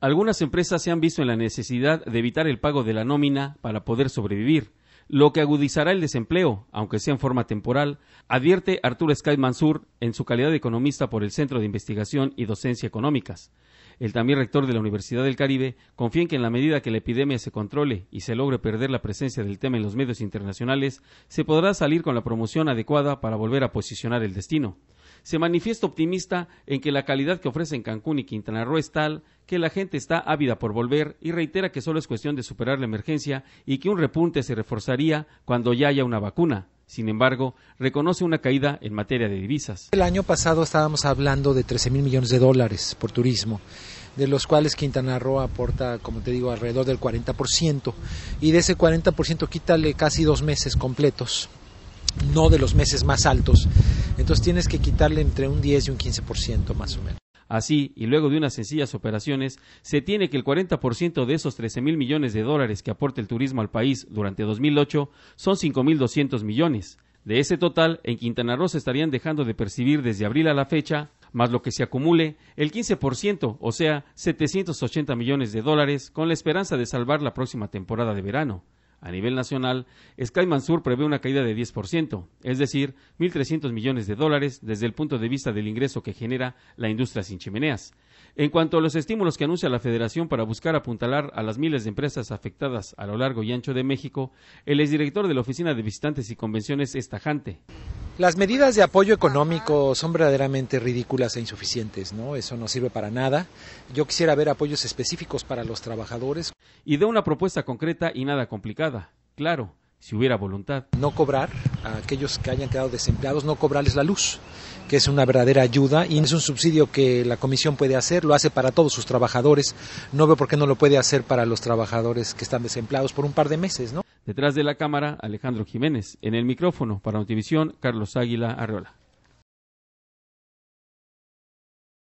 Algunas empresas se han visto en la necesidad de evitar el pago de la nómina para poder sobrevivir, lo que agudizará el desempleo, aunque sea en forma temporal, advierte Arturo Sky Mansur en su calidad de economista por el Centro de Investigación y Docencia Económicas. El también rector de la Universidad del Caribe confía en que en la medida que la epidemia se controle y se logre perder la presencia del tema en los medios internacionales, se podrá salir con la promoción adecuada para volver a posicionar el destino se manifiesta optimista en que la calidad que ofrecen Cancún y Quintana Roo es tal que la gente está ávida por volver y reitera que solo es cuestión de superar la emergencia y que un repunte se reforzaría cuando ya haya una vacuna. Sin embargo, reconoce una caída en materia de divisas. El año pasado estábamos hablando de 13 mil millones de dólares por turismo, de los cuales Quintana Roo aporta, como te digo, alrededor del 40%, y de ese 40% quítale casi dos meses completos no de los meses más altos. Entonces tienes que quitarle entre un 10 y un 15% más o menos. Así, y luego de unas sencillas operaciones, se tiene que el 40% de esos 13 mil millones de dólares que aporta el turismo al país durante 2008 son 5.200 millones. De ese total, en Quintana Roo se estarían dejando de percibir desde abril a la fecha, más lo que se acumule, el 15%, o sea, 780 millones de dólares, con la esperanza de salvar la próxima temporada de verano a nivel nacional, Skyman Sur prevé una caída de 10%, es decir, 1.300 millones de dólares desde el punto de vista del ingreso que genera la industria sin chimeneas. En cuanto a los estímulos que anuncia la Federación para buscar apuntalar a las miles de empresas afectadas a lo largo y ancho de México, el exdirector de la Oficina de Visitantes y Convenciones es tajante. Las medidas de apoyo económico son verdaderamente ridículas e insuficientes, ¿no? Eso no sirve para nada. Yo quisiera ver apoyos específicos para los trabajadores. Y de una propuesta concreta y nada complicada. Claro, si hubiera voluntad. No cobrar a aquellos que hayan quedado desempleados, no cobrarles la luz, que es una verdadera ayuda y es un subsidio que la comisión puede hacer, lo hace para todos sus trabajadores. No veo por qué no lo puede hacer para los trabajadores que están desempleados por un par de meses, ¿no? Detrás de la cámara, Alejandro Jiménez. En el micrófono, para Notivisión, Carlos Águila Arreola.